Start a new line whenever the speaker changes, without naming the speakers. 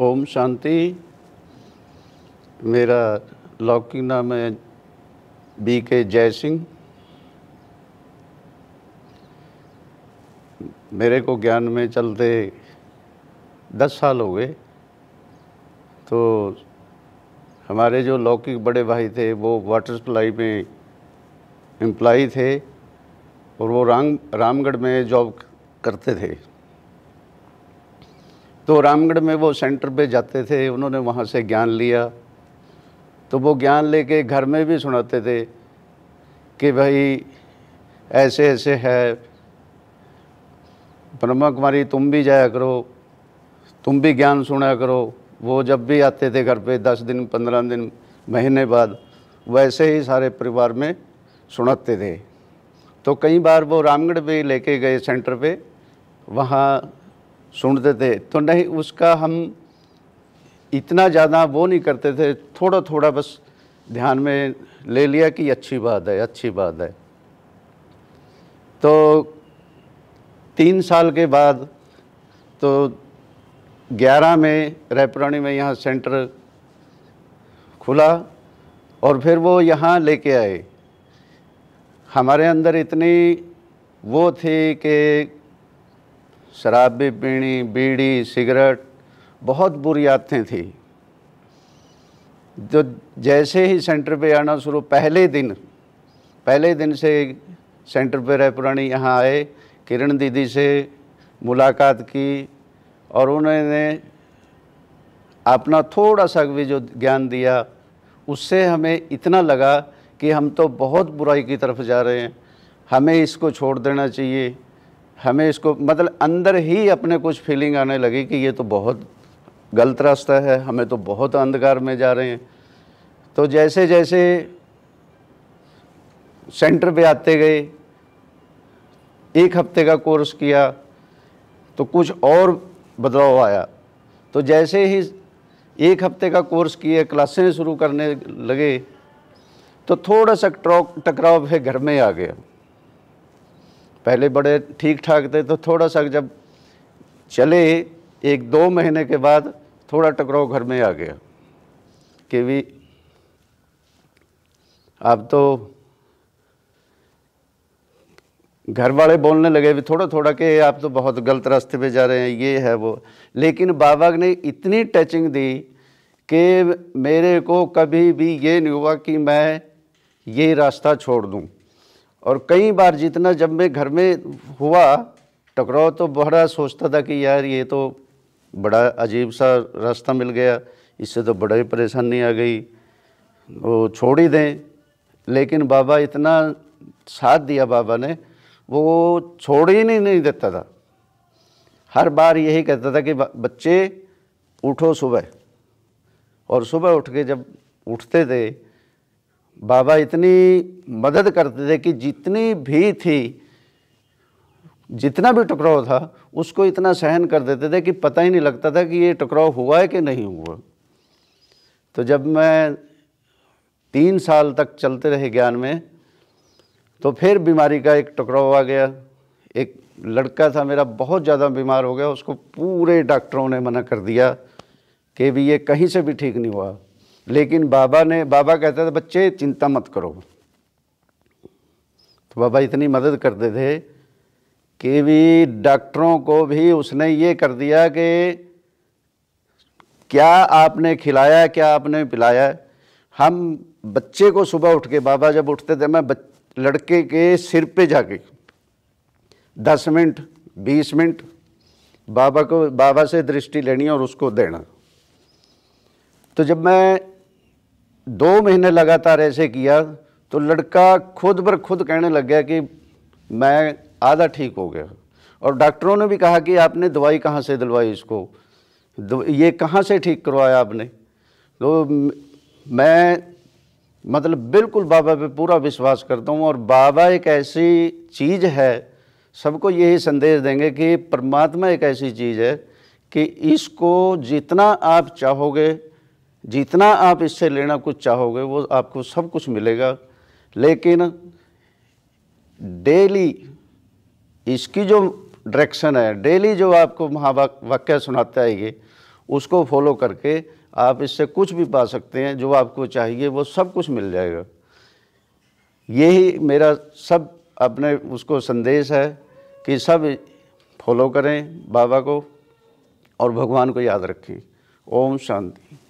ओम शांति मेरा लौकिक नाम है बी के जय सिंह मेरे को ज्ञान में चलते दस साल हो गए तो हमारे जो लौकिक बड़े भाई थे वो वाटर सप्लाई में एम्प्लाई थे और वो राम रामगढ़ में जॉब करते थे तो रामगढ़ में वो सेंटर पे जाते थे उन्होंने वहाँ से ज्ञान लिया तो वो ज्ञान लेके घर में भी सुनाते थे कि भाई ऐसे ऐसे है ब्रह्मा कुमारी तुम भी जाया करो तुम भी ज्ञान सुना करो वो जब भी आते थे घर पे दस दिन पंद्रह दिन महीने बाद वैसे ही सारे परिवार में सुनाते थे तो कई बार वो रामगढ़ पर लेके गए सेंटर पे वहाँ सुनते थे तो नहीं उसका हम इतना ज़्यादा वो नहीं करते थे थोड़ा थोड़ा बस ध्यान में ले लिया कि अच्छी बात है अच्छी बात है तो तीन साल के बाद तो ग्यारह में रायपुरानी में यहाँ सेंटर खुला और फिर वो यहाँ लेके आए हमारे अंदर इतनी वो थी कि शराब भी पीनी बीड़ी सिगरेट बहुत बुरी आदतें थी जो जैसे ही सेंटर पे आना शुरू पहले दिन पहले दिन से सेंटर पे रह पुरानी यहाँ आए किरण दीदी से मुलाकात की और उन्होंने अपना थोड़ा सा भी जो ज्ञान दिया उससे हमें इतना लगा कि हम तो बहुत बुराई की तरफ जा रहे हैं हमें इसको छोड़ देना चाहिए हमें इसको मतलब अंदर ही अपने कुछ फीलिंग आने लगी कि ये तो बहुत गलत रास्ता है हमें तो बहुत अंधकार में जा रहे हैं तो जैसे जैसे सेंटर पे आते गए एक हफ्ते का कोर्स किया तो कुछ और बदलाव आया तो जैसे ही एक हफ्ते का कोर्स किए क्लासें शुरू करने लगे तो थोड़ा सा टकराव है घर में आ गया पहले बड़े ठीक ठाक थे तो थोड़ा सा जब चले एक दो महीने के बाद थोड़ा टकराव घर में आ गया कि भी अब तो घर वाले बोलने लगे भी थोड़ा थोड़ा कि आप तो बहुत गलत रास्ते पे जा रहे हैं ये है वो लेकिन बाबा ने इतनी टचिंग दी कि मेरे को कभी भी ये नहीं हुआ कि मैं ये रास्ता छोड़ दूँ और कई बार जितना जब मैं घर में हुआ टकराव तो बड़ा सोचता था कि यार ये तो बड़ा अजीब सा रास्ता मिल गया इससे तो बड़ा ही परेशानी आ गई वो छोड़ ही दें लेकिन बाबा इतना साथ दिया बाबा ने वो छोड़ ही नहीं नहीं देता था हर बार यही कहता था कि बच्चे उठो सुबह और सुबह उठ के जब उठते थे बाबा इतनी मदद करते थे कि जितनी भी थी जितना भी टकराव था उसको इतना सहन कर देते थे कि पता ही नहीं लगता था कि ये टकराव हुआ है कि नहीं हुआ तो जब मैं तीन साल तक चलते रहे ज्ञान में तो फिर बीमारी का एक टकराव आ गया एक लड़का था मेरा बहुत ज़्यादा बीमार हो गया उसको पूरे डॉक्टरों ने मना कर दिया कि भी ये कहीं से भी ठीक नहीं हुआ लेकिन बाबा ने बाबा कहता था बच्चे चिंता मत करो तो बाबा इतनी मदद करते थे कि भी डॉक्टरों को भी उसने ये कर दिया कि क्या आपने खिलाया क्या आपने पिलाया हम बच्चे को सुबह उठ के बाबा जब उठते थे मैं लड़के के सिर पे जाके दस मिनट बीस मिनट बाबा को बाबा से दृष्टि लेनी और उसको देना तो जब मैं दो महीने लगातार ऐसे किया तो लड़का खुद पर खुद कहने लग गया कि मैं आधा ठीक हो गया और डॉक्टरों ने भी कहा कि आपने दवाई कहाँ से दिलवाई इसको ये कहाँ से ठीक करवाया आपने तो मैं मतलब बिल्कुल बाबा पे पूरा विश्वास करता हूँ और बाबा एक ऐसी चीज़ है सबको यही संदेश देंगे कि परमात्मा एक ऐसी चीज़ है कि इसको जितना आप चाहोगे जितना आप इससे लेना कुछ चाहोगे वो आपको सब कुछ मिलेगा लेकिन डेली इसकी जो डायरेक्शन है डेली जो आपको महावाक्य वाक्य सुनाते आएंगे उसको फॉलो करके आप इससे कुछ भी पा सकते हैं जो आपको चाहिए वो सब कुछ मिल जाएगा यही मेरा सब अपने उसको संदेश है कि सब फॉलो करें बाबा को और भगवान को याद रखें ओम शांति